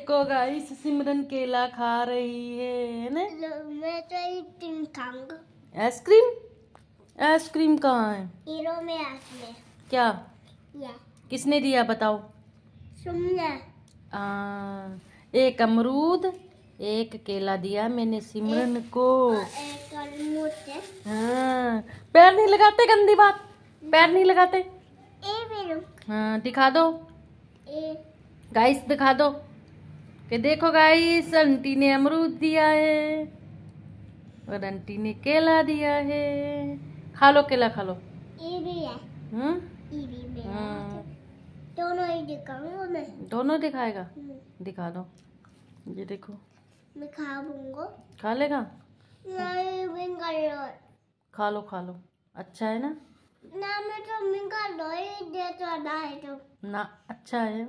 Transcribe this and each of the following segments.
देखो गाइस सिमरन केला खा रही है ना मैं तो आइसक्रीम खाऊंगा आइसक्रीम आइसक्रीम कहाँ है हीरो में आइसक्रीम क्या या। किसने दिया बताओ तुमने एक अमरूद एक केला दिया मैंने सिमरन को हाँ, हाँ पैर नहीं लगाते गंदी बात पैर नहीं लगाते ए हाँ दिखा दो गाइस दिखा दो कि देखो गाइस आंटी ने अमरूद दिया है और आंटी ने केला दिया है खा लो केला खा लो हम्म? हाँ। दोनों दिखाएगा हम्म। दिखा दो ये देखो मैं खा खा लेगा खा लो खा लो अच्छा है ना ना मैं तो मिंगा दो ही दे तो ना है तो ना अच्छा है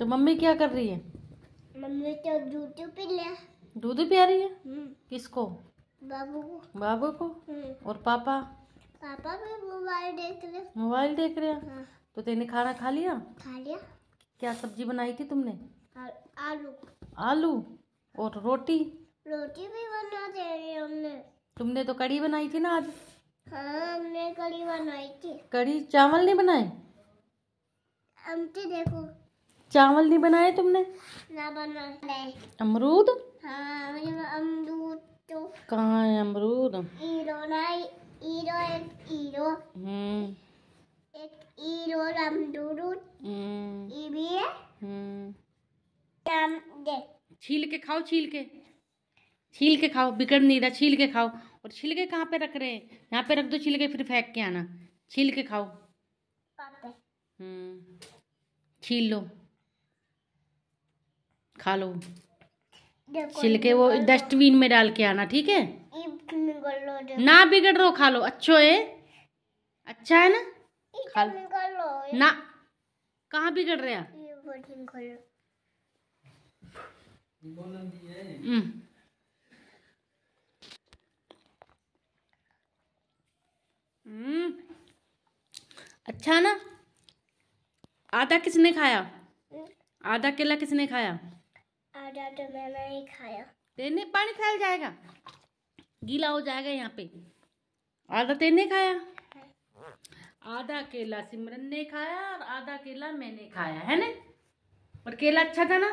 तो मम्मी क्या कर रही है मम्मी तो दूध पी पिला दूध पिया रही है हम्म। किसको बाबू को बाबू को हम्म। और पापा पापा भी मोबाइल देख रहे हैं मोबाइल देख रहे हैं हाँ। तो तेने खाना खा लिया खा लिया क्या सब्जी बनाई थी तुमने आलू आलू और रोटी रोटी भी बना दे रही हमने तुमने तो कड़ी बनाई थी ना आज हाँ हमने कड़ी बनाई थी कड़ी चावल नहीं बनाए हम तो देखो चावल नहीं बनाए तुमने ना बनाए अमरूद हाँ अमरूद तो कहाँ है अमरूद हम्म। हम्म। हम्म। छील के खाओ छील के छील के खाओ बिगड़ नहीं रहा छील के खाओ और छील के कहाँ पे रख रहे हैं यहाँ पे रख दो छील के फिर फेंक के आना छील के खाओ हम्म छील लो खा लो छिलके वो डस्टबिन में डाल के आना ठीक है ना बिगड़ रो खा लो अच्छो है अच्छा है ना खा लो ना कहाँ बिगड़ रहे हम्म। हम्म। अच्छा ना आधा किसने खाया आधा केला किसने खाया तो खाया नहीं पानी फैल जाएगा गीला हो जाएगा यहाँ पे आधा तेरे ने खाया आधा केला सिमरन ने खाया और आधा केला मैंने खाया है ना और केला अच्छा था ना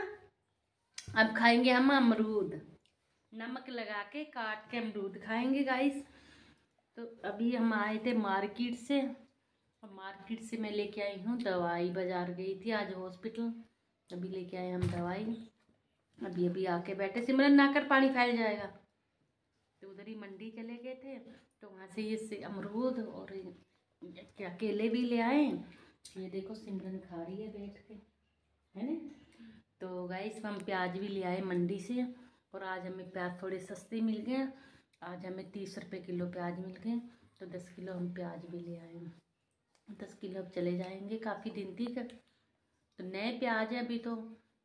अब खाएंगे हम अमरूद नमक लगा के काट के अमरूद खाएंगे गाइस तो अभी हम आए थे मार्केट से और मार्केट से मैं लेके आई हूँ दवाई बाज़ार गई थी आज हॉस्पिटल अभी लेके आए हम दवाई अभी अभी आके बैठे सिमरन ना कर पानी फैल जाएगा तो उधर ही मंडी चले गए थे तो वहाँ से ये अमरूद और क्या केले भी ले आए ये देखो सिमरन खा रही है बैठ के है न तो इसमें हम प्याज भी ले आए मंडी से और आज हमें प्याज थोड़े सस्ते मिल गए आज हमें तीस रुपये किलो प्याज मिल गए तो दस किलो हम प्याज भी ले आए दस किलो अब चले जाएंगे काफ़ी दिन तक तो नए प्याज है अभी तो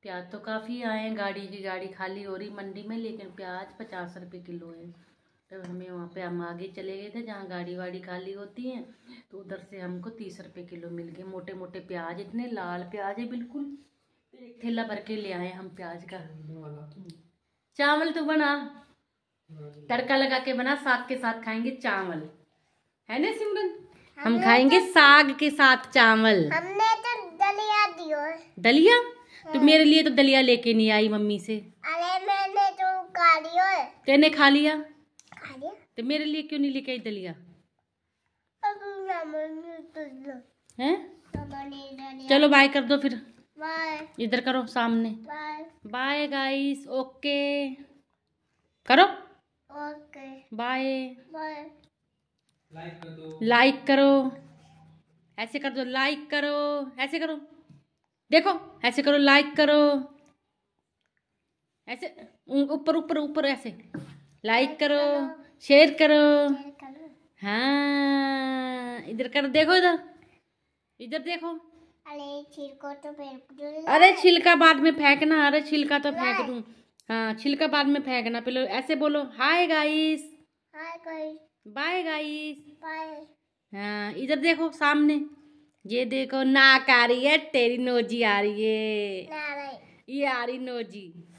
प्याज तो काफ़ी आए हैं गाड़ी की गाड़ी खाली हो रही मंडी में लेकिन प्याज पचास रुपये किलो है तो हमें वहाँ पे हम आगे चले गए थे जहाँ गाड़ी वाड़ी खाली होती है तो उधर से हमको तीस रुपये किलो मिल गए मोटे मोटे प्याज इतने लाल प्याज है बिल्कुल एक भर के ले आए हम प्याज का चावल तो बना तड़का लगा के बना साग के साथ खाएंगे चावल है ना सिमरन हम खाएंगे तो- साग के साथ चावल हमने तो दलिया दियो दलिया तो मेरे लिए तो दलिया लेके नहीं आई मम्मी से अरे मैंने तो खा लिया तेने खा लिया खा लिया तो मेरे लिए क्यों नहीं लेके आई दलिया तो हैं चलो बाय कर दो फिर बाय इधर करो सामने बाय गाइस ओके करो ओके बाय लाइक करो ऐसे कर दो लाइक करो ऐसे करो देखो ऐसे करो लाइक करो ऐसे ऊपर ऊपर ऊपर ऐसे लाइक करो शेयर करो हाँ इधर करो देखो इधर इधर देखो अरे छिलका तो अरे छिलका बाद में फेंकना अरे छिलका तो फेंक दू हाँ छिलका बाद में फेंकना पहले ऐसे बोलो hi guys hi guys bye guys bye हाँ इधर देखो सामने ये देखो नाक आ रही है तेरी नोजी आ रही है ये आ रही नोजी